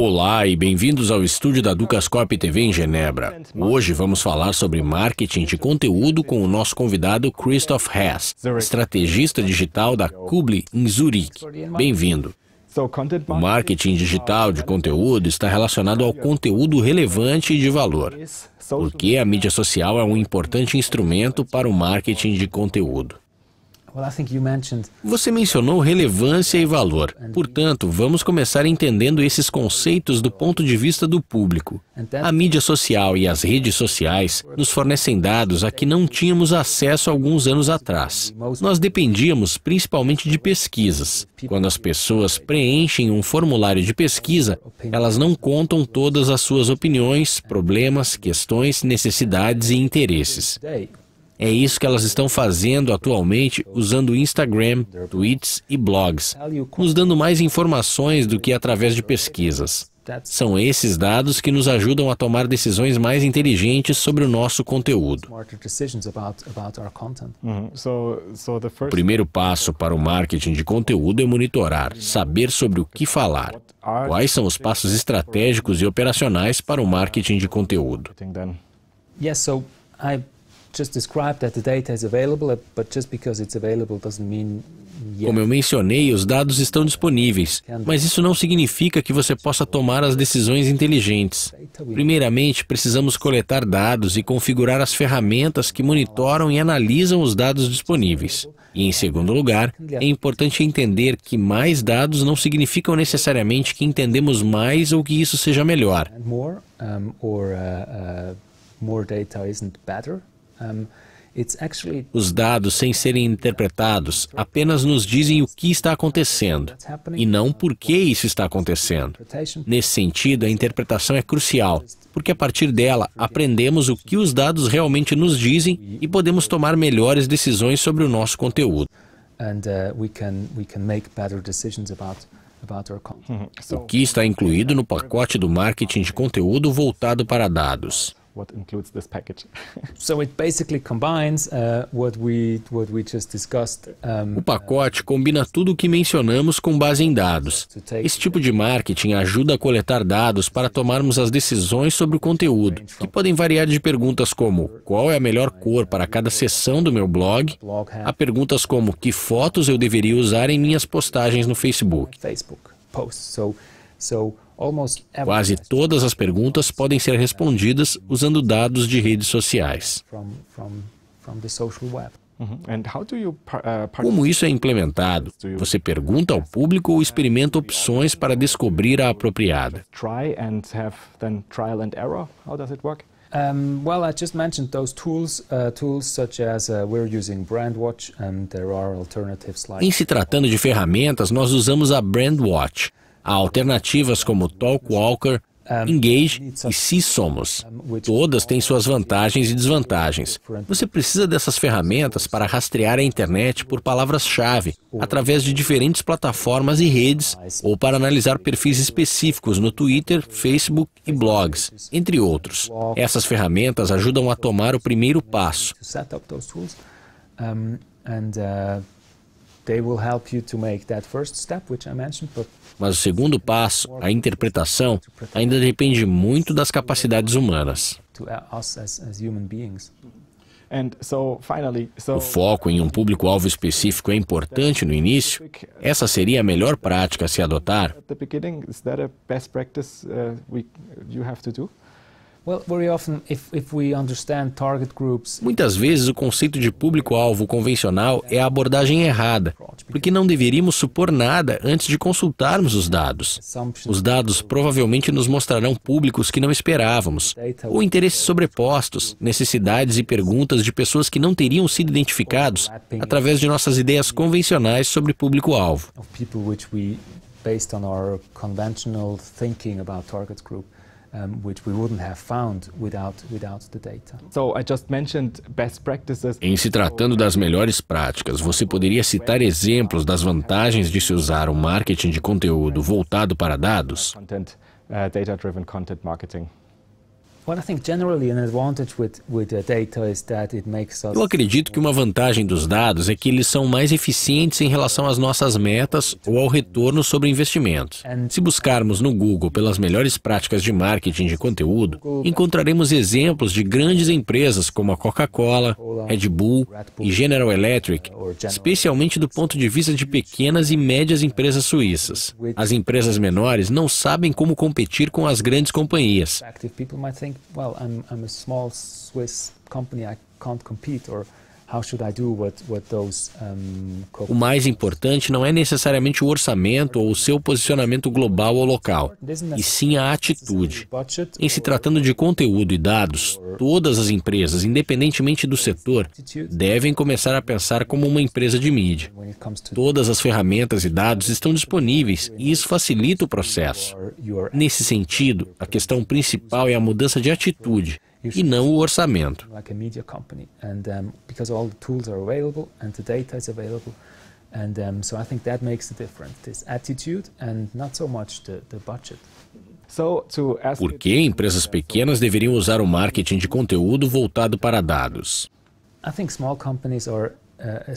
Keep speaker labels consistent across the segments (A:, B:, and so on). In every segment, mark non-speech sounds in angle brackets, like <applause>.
A: Olá e bem-vindos ao estúdio da Ducascorp TV em Genebra. Hoje vamos falar sobre marketing de conteúdo com o nosso convidado Christoph Hess, estrategista digital da Kubli em Zurique. Bem-vindo. O marketing digital de conteúdo está relacionado ao conteúdo relevante e de valor, porque a mídia social é um importante instrumento para o marketing de conteúdo. Você mencionou relevância e valor. Portanto, vamos começar entendendo esses conceitos do ponto de vista do público. A mídia social e as redes sociais nos fornecem dados a que não tínhamos acesso alguns anos atrás. Nós dependíamos principalmente de pesquisas. Quando as pessoas preenchem um formulário de pesquisa, elas não contam todas as suas opiniões, problemas, questões, necessidades e interesses. É isso que elas estão fazendo atualmente usando Instagram, tweets e blogs, nos dando mais informações do que através de pesquisas. São esses dados que nos ajudam a tomar decisões mais inteligentes sobre o nosso conteúdo.
B: Uhum. O primeiro
A: passo para o marketing de conteúdo é monitorar, saber sobre o que falar. Quais são os passos estratégicos e operacionais para o marketing de conteúdo? Sim, então como eu mencionei, os dados estão disponíveis, mas isso não significa que você possa tomar as decisões inteligentes. Primeiramente, precisamos coletar dados e configurar as ferramentas que monitoram e analisam os dados disponíveis. E, em segundo lugar, é importante entender que mais dados não significam necessariamente que entendemos mais ou que isso seja melhor.
B: Uh, uh, more data isn't better.
A: Os dados, sem serem interpretados, apenas nos dizem o que está acontecendo e não por que isso está acontecendo. Nesse sentido, a interpretação é crucial, porque a partir dela aprendemos o que os dados realmente nos dizem e podemos tomar melhores decisões sobre o nosso conteúdo. Uh, o que está incluído no pacote do marketing de conteúdo voltado para dados? what includes this package. <laughs>
B: so it basically combines uh, what we what we just discussed. Um, o pacote
A: combina tudo o que mencionamos com base em dados. Esse tipo de marketing ajuda a coletar dados para tomarmos as decisões sobre o conteúdo, que podem variar de perguntas como qual é a melhor cor para cada seção do meu blog, a perguntas como que fotos eu deveria usar em minhas postagens no Facebook. Facebook posts. So so Quase todas as perguntas podem ser respondidas usando dados de redes sociais.
B: Uhum. Uh, Como isso
A: é implementado? Você pergunta ao público ou experimenta opções para descobrir a apropriada?
B: Uh, uh, em
A: se tratando de ferramentas, nós usamos a BrandWatch. Há alternativas como Talkwalker, Engage e Si Somos. Todas têm suas vantagens e desvantagens. Você precisa dessas ferramentas para rastrear a internet por palavras-chave, através de diferentes plataformas e redes, ou para analisar perfis específicos no Twitter, Facebook e blogs, entre outros. Essas ferramentas ajudam a tomar o primeiro passo. Mas o segundo passo, a interpretação, ainda depende muito das capacidades humanas. O foco em um público-alvo específico é importante no início. Essa seria a melhor prática a se adotar. Muitas vezes o conceito de público-alvo convencional é a abordagem errada, porque não deveríamos supor nada antes de consultarmos os dados. Os dados provavelmente nos mostrarão públicos que não esperávamos, ou interesses sobrepostos, necessidades e perguntas de pessoas que não teriam sido identificados através de nossas ideias convencionais sobre público-alvo
B: um, which we wouldn't have found without, without the data. So I just mentioned best practices.
A: Em se tratando das melhores práticas, você poderia citar exemplos das vantagens de se usar o marketing de conteúdo voltado para dados? uh, data-driven content marketing. Eu acredito que uma vantagem dos dados é que eles são mais eficientes em relação às nossas metas ou ao retorno sobre investimentos. Se buscarmos no Google pelas melhores práticas de marketing de conteúdo, encontraremos exemplos de grandes empresas como a Coca-Cola, Red Bull e General Electric, especialmente do ponto de vista de pequenas e médias empresas suíças. As empresas menores não sabem como competir com as grandes companhias.
B: think, well, I'm, I'm a small Swiss company, I can't compete, or O mais
A: importante não é necessariamente o orçamento ou o seu posicionamento global ou local, e sim a atitude. Em se tratando de conteúdo e dados, todas as empresas, independentemente do setor, devem começar a pensar como uma empresa de mídia. Todas as ferramentas e dados estão disponíveis e isso facilita o processo. Nesse sentido, a questão principal é a mudança de atitude e não o orçamento.
B: And um, so I think that makes the difference, this attitude and not so much the, the budget.
A: Por que empresas pequenas deveriam usar o marketing de conteúdo voltado para dados?
B: Uh,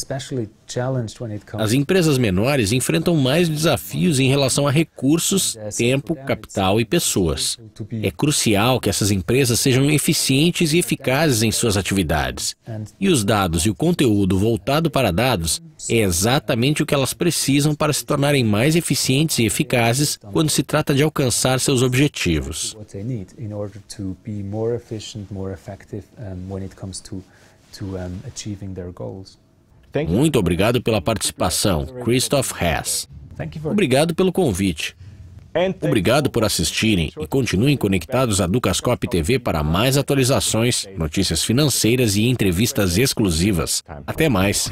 B: As
A: empresas menores enfrentam mais desafios em relação a recursos, tempo, capital e pessoas. É crucial que essas empresas sejam eficientes e eficazes em suas atividades. E os dados e o conteúdo voltado para dados é exatamente o que elas precisam para se tornarem mais eficientes e eficazes quando se trata de alcançar seus objetivos.
B: To, um, achieving their goals.
A: Muito obrigado pela participação, Christoph Hess. Obrigado pelo convite. Obrigado por assistirem e continuem conectados à Ducascope TV para mais atualizações, notícias financeiras e entrevistas exclusivas. Até mais!